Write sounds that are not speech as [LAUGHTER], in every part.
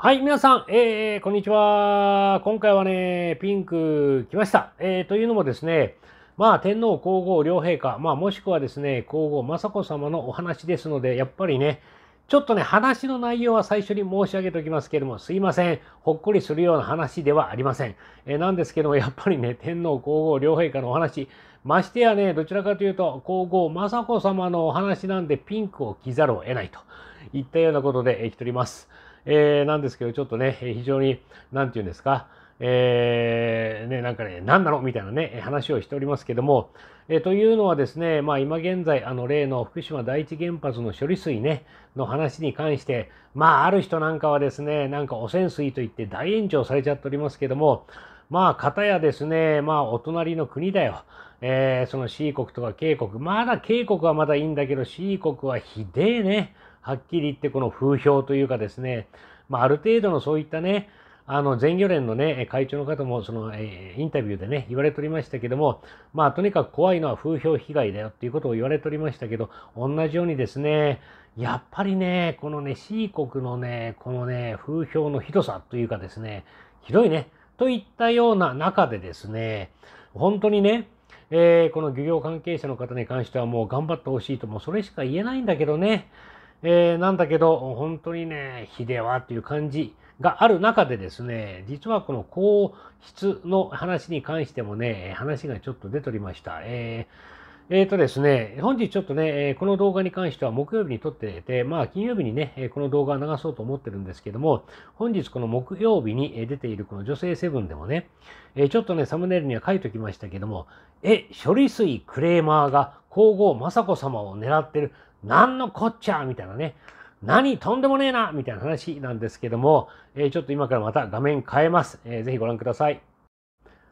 はい、皆さん、えー、こんにちは。今回はね、ピンク来ました。えー、というのもですね、まあ、天皇皇后両陛下、まあ、もしくはですね、皇后雅子様のお話ですので、やっぱりね、ちょっとね、話の内容は最初に申し上げておきますけれども、すいません。ほっこりするような話ではありません。えー、なんですけども、やっぱりね、天皇皇后両陛下のお話、ましてやね、どちらかというと、皇后雅子様のお話なんで、ピンクを着ざるを得ないといったようなことで、えー、来ております。えー、なんですけど、ちょっとね、非常に、何て言うんですか、えー、ね、なんかね、何なのみたいなね、話をしておりますけども、えというのはですね、まあ、今現在、あの例の福島第一原発の処理水ね、の話に関して、まあ、ある人なんかはですね、なんか汚染水といって大炎上されちゃっておりますけども、まあ、かたやですね、まあ、お隣の国だよ。えー、その C 国とか K 国、まだ K 国はまだいいんだけど C 国はひでえね。はっきり言ってこの風評というかですね、まあ、ある程度のそういったね、あの全漁連の、ね、会長の方もその、えー、インタビューで、ね、言われておりましたけども、まあ、とにかく怖いのは風評被害だよっていうことを言われておりましたけど同じようにですねやっぱりねこのね C 国のねこのね風評のひどさというかですねひどいねといったような中でですね本当にねえー、この漁業関係者の方に関してはもう頑張ってほしいと、もうそれしか言えないんだけどね。えー、なんだけど、本当にね、秀ではという感じがある中でですね、実はこの皇室の話に関してもね、話がちょっと出ておりました。えーえっ、ー、とですね、本日ちょっとね、この動画に関しては木曜日に撮ってて、まあ金曜日にね、この動画を流そうと思ってるんですけども、本日この木曜日に出ているこの女性セブンでもね、ちょっとね、サムネイルには書いときましたけども、え、処理水クレーマーが皇后雅子様を狙ってる、なんのこっちゃみたいなね、何とんでもねえなみたいな話なんですけども、ちょっと今からまた画面変えます。ぜひご覧ください。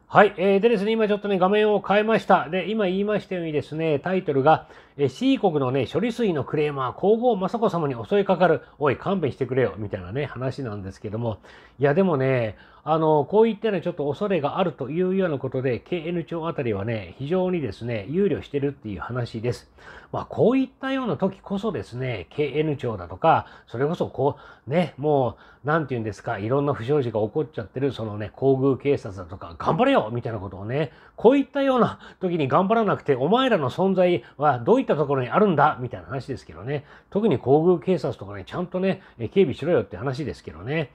はい。えー、でですね、今ちょっとね、画面を変えました。で、今言いましたようにですね、タイトルが、え C 国のね、処理水のクレーマー、皇后雅子様に襲いかかる、おい、勘弁してくれよ、みたいなね、話なんですけども、いや、でもね、あの、こういったようなちょっと恐れがあるというようなことで、KN 町あたりはね、非常にですね、憂慮してるっていう話です。まあ、こういったような時こそですね、KN 町だとか、それこそこう、ね、もう、なんて言うんですか、いろんな不祥事が起こっちゃってる、そのね、皇宮警察だとか、頑張れよみたいなことをね、こういったような時に頑張らなくて、お前らの存在はどういっったところにあるんだみたいな話ですけどね、特に皇宮警察とかね、ちゃんとね、警備しろよって話ですけどね。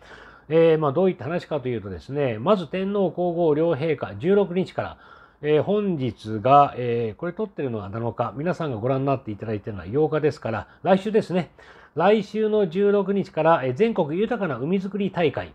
えー、まあ、どういった話かというとですね、まず天皇皇后両陛下、16日から、えー、本日が、えー、これ撮ってるのは7日、皆さんがご覧になっていただいているのは8日ですから、来週ですね、来週の16日から、え全国豊かな海づくり大会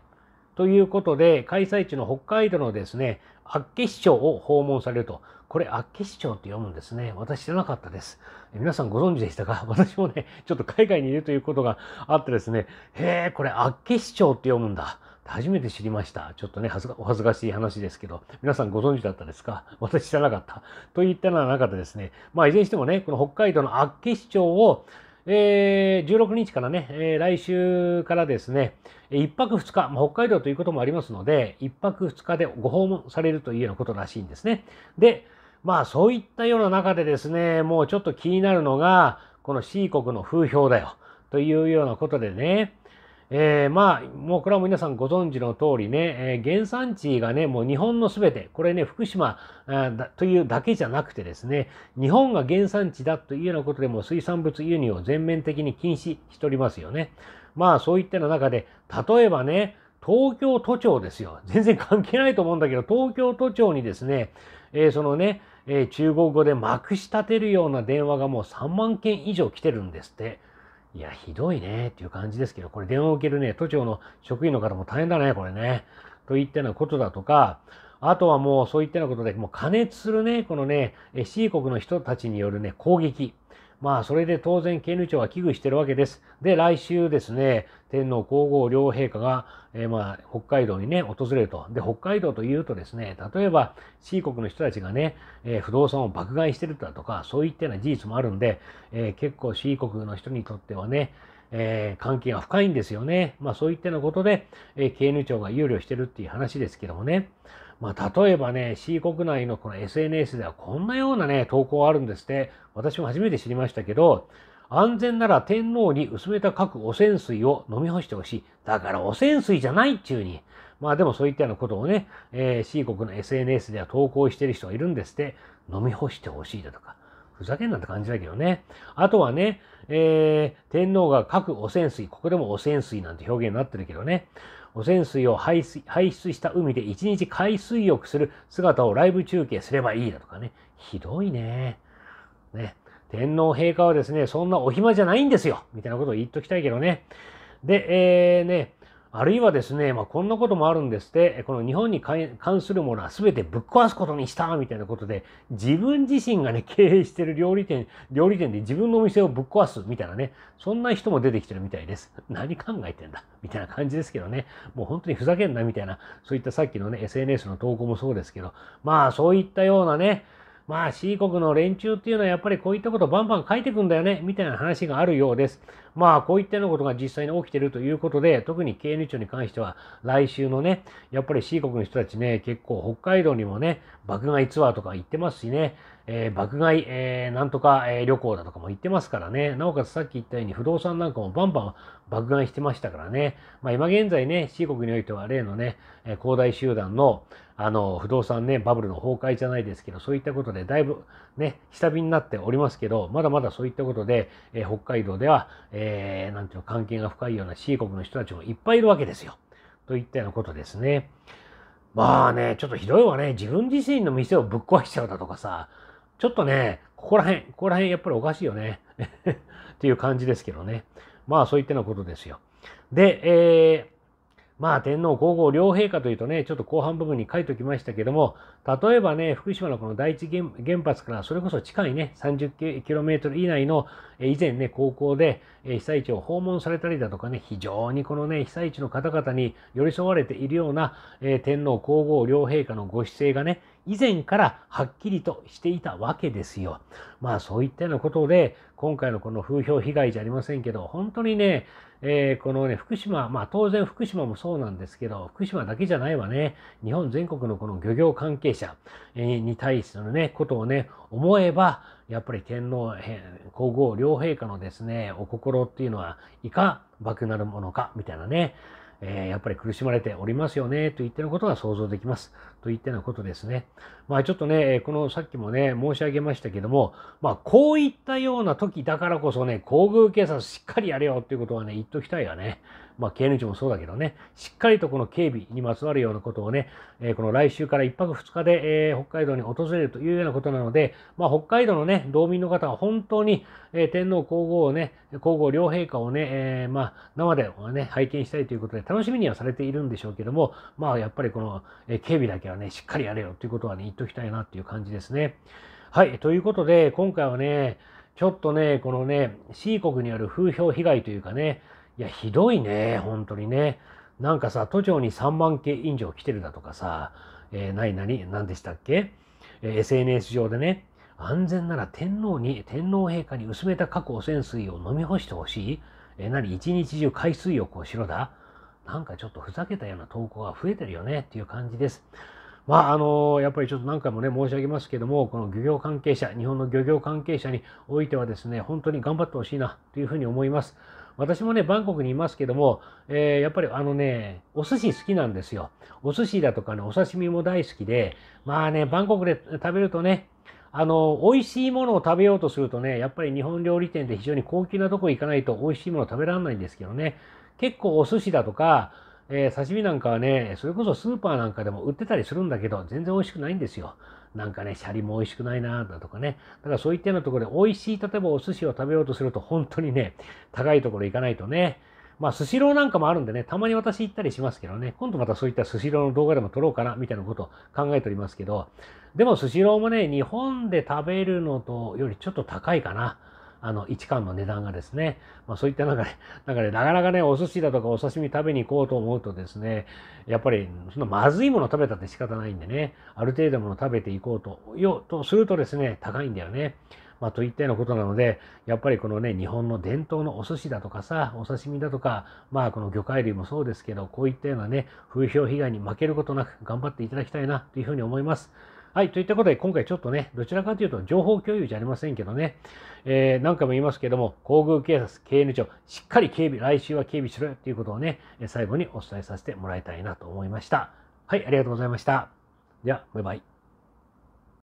ということで、開催地の北海道のですね、厚岸町を訪問されると。これ、厚岸町って読むんですね。私知らなかったです。皆さんご存知でしたか [LAUGHS] 私もね、ちょっと海外にいるということがあってですね、へえ、これ、厚岸町って読むんだ。初めて知りました。ちょっとね、お恥ずかしい話ですけど、皆さんご存知だったですか私知らなかった。といったような中でですね、まあ、いずれにしてもね、この北海道の厚岸町を、えー、16日からね、えー、来週からですね、1泊2日、まあ、北海道ということもありますので、1泊2日でご訪問されるというようなことらしいんですね。で、まあそういったような中でですね、もうちょっと気になるのが、この C 国の風評だよ、というようなことでね、えー、まあ、もうこれは皆さんご存知の通りね、えー、原産地がね、もう日本のすべて、これね、福島というだけじゃなくてですね、日本が原産地だというようなことでも水産物輸入を全面的に禁止しておりますよね。まあ、そういったような中で、例えばね、東京都庁ですよ。全然関係ないと思うんだけど、東京都庁にですね、えー、そのね、えー、中国語でまくし立てるような電話がもう3万件以上来てるんですって。いや、ひどいね、っていう感じですけど、これ電話を受けるね、都庁の職員の方も大変だね、これね。といったようなことだとか、あとはもうそういったようなことで、もう加熱するね、このね、C 国の人たちによるね、攻撃。まあ、それで当然、権利庁は危惧してるわけです。で、来週ですね、天皇皇后両陛下が、えー、まあ、北海道にね、訪れると。で、北海道というとですね、例えば、C 国の人たちがね、えー、不動産を爆買いしてるだとか、そういったような事実もあるんで、えー、結構 C 国の人にとってはね、えー、関係が深いんですよね。まあ、そういったようなことで、えー、経営庁が憂慮してるっていう話ですけどもね。まあ、例えばね、C 国内のこの SNS ではこんなようなね、投稿あるんですって、私も初めて知りましたけど、安全なら天皇に薄めた核汚染水を飲み干してほしい。だから汚染水じゃないっちゅうに。まあでもそういったようなことをね、えー、C 国の SNS では投稿してる人がいるんですって、飲み干してほしいだとか。ふざけんなって感じだけどね。あとはね、えー、天皇が核汚染水、ここでも汚染水なんて表現になってるけどね。汚染水を排水排出した海で一日海水浴する姿をライブ中継すればいいだとかね。ひどいね。ね。天皇陛下はですね、そんなお暇じゃないんですよみたいなことを言っときたいけどね。で、えー、ね、あるいはですね、まあ、こんなこともあるんですって、この日本に関するものは全てぶっ壊すことにしたみたいなことで、自分自身がね、経営してる料理店、料理店で自分のお店をぶっ壊すみたいなね、そんな人も出てきてるみたいです。何考えてんだみたいな感じですけどね、もう本当にふざけんなみたいな、そういったさっきのね、SNS の投稿もそうですけど、まあそういったようなね、まあ C 国の連中っていうのはやっぱりこういったことバンバン書いてくんだよね、みたいな話があるようです。まあ、こういったようなことが実際に起きてるということで、特に経営庁に関しては、来週のね、やっぱり C 国の人たちね、結構北海道にもね、爆買いツアーとか行ってますしね、えー、爆買い、えー、なんとか、えー、旅行だとかも行ってますからね、なおかつさっき言ったように不動産なんかもバンバン爆買いしてましたからね、まあ、今現在ね、C 国においては例のね、え恒大集団のあの不動産ね、バブルの崩壊じゃないですけど、そういったことでだいぶね、下火になっておりますけど、まだまだそういったことで、え北海道では、ええー、なんていうの、関係が深いような C 国の人たちもいっぱいいるわけですよ。といったようなことですね。まあね、ちょっとひどいわね。自分自身の店をぶっ壊しちゃうだとかさ、ちょっとね、ここら辺、ここら辺やっぱりおかしいよね。[LAUGHS] っていう感じですけどね。まあそういったようなことですよ。で、えーまあ天皇皇后両陛下というとね、ちょっと後半部分に書いておきましたけども、例えばね、福島のこの第一原発からそれこそ近いね、30km 以内の以前ね、高校で被災地を訪問されたりだとかね、非常にこのね、被災地の方々に寄り添われているような、えー、天皇皇后両陛下のご姿勢がね、以前からはっきりとしていたわけですよ。まあそういったようなことで、今回のこの風評被害じゃありませんけど、本当にね、えー、このね、福島、まあ当然福島もそうなんですけど、福島だけじゃないわね、日本全国のこの漁業関係者に対してのね、ことをね、思えば、やっぱり天皇皇后両陛下のですね、お心っていうのはいかばくなるものか、みたいなね、えー、やっぱり苦しまれておりますよね、と言ってることが想像できます。といったようなことですね。まあちょっとね、このさっきもね、申し上げましたけども、まあこういったような時だからこそね、皇宮警察しっかりやれよっていうことはね、言っときたいがね、まあ経営所もそうだけどね、しっかりとこの警備にまつわるようなことをね、えこの来週から1泊2日で、え北海道に訪れるというようなことなので、まあ北海道のね、道民の方は本当に、え天皇皇后をね、皇后両陛下をね、えまあ生で、ね、拝見したいということで楽しみにはされているんでしょうけども、まあやっぱりこの、え警備だけはね、しっかりやれよということはね、言っときたいなっていう感じですね。はい、ということで、今回はね、ちょっとね、このね、C 国による風評被害というかね、いや、ひどいね、本当にね。なんかさ、都庁に3万件以上来てるだとかさ、えー、何何何でしたっけ、えー、?SNS 上でね、安全なら天皇に、天皇陛下に薄めた核汚染水を飲み干してほしいえー、何一日中海水浴をしろだなんかちょっとふざけたような投稿が増えてるよねっていう感じです。まあ、あのやっぱりちょっと何回もね、申し上げますけども、この漁業関係者、日本の漁業関係者においてはですね、本当に頑張ってほしいなというふうに思います。私もね、バンコクにいますけども、えー、やっぱりあのね、お寿司好きなんですよ。お寿司だとかね、お刺身も大好きで、まあね、バンコクで食べるとね、あの、美味しいものを食べようとするとね、やっぱり日本料理店で非常に高級なとこ行かないと美味しいもの食べられないんですけどね、結構お寿司だとか、えー、刺身なんかはね、それこそスーパーなんかでも売ってたりするんだけど、全然美味しくないんですよ。なんかね、シャリも美味しくないなだとかね。だからそういったようなところで、美味しい、例えばお寿司を食べようとすると、本当にね、高いところ行かないとね。まあ、スシローなんかもあるんでね、たまに私行ったりしますけどね、今度またそういったスシローの動画でも撮ろうかな、みたいなことを考えておりますけど、でもスシローもね、日本で食べるのとよりちょっと高いかな。あの1貫の値段がですね、まあ、そういった中で、だからなかなかね、お寿司だとかお刺身食べに行こうと思うとですね、やっぱりそのまずいもの食べたって仕方ないんでね、ある程度もの食べていこうと、よとするとですね、高いんだよね。まあ、といったようなことなので、やっぱりこのね、日本の伝統のお寿司だとかさ、お刺身だとか、まあ、この魚介類もそうですけど、こういったようなね、風評被害に負けることなく頑張っていただきたいなというふうに思います。はい、といったことで今回ちょっとね、どちらかというと情報共有じゃありませんけどね、えー、何回も言いますけども、皇宮警察、KN 庁、しっかり警備、来週は警備しろよということをね、最後にお伝えさせてもらいたいなと思いました。はい、ありがとうございました。では、バイバイ。